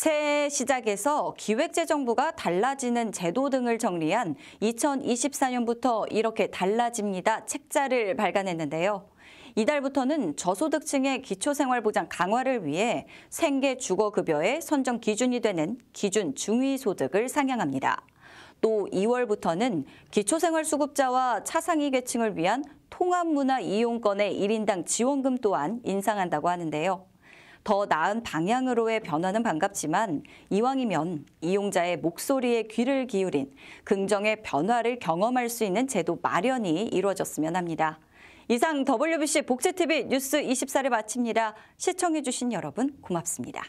새해 시작에서 기획재정부가 달라지는 제도 등을 정리한 2024년부터 이렇게 달라집니다 책자를 발간했는데요. 이달부터는 저소득층의 기초생활보장 강화를 위해 생계 주거급여의 선정 기준이 되는 기준 중위소득을 상향합니다. 또 2월부터는 기초생활수급자와 차상위 계층을 위한 통합문화 이용권의 1인당 지원금 또한 인상한다고 하는데요. 더 나은 방향으로의 변화는 반갑지만 이왕이면 이용자의 목소리에 귀를 기울인 긍정의 변화를 경험할 수 있는 제도 마련이 이루어졌으면 합니다. 이상 WBC 복제TV 뉴스 24를 마칩니다. 시청해주신 여러분 고맙습니다.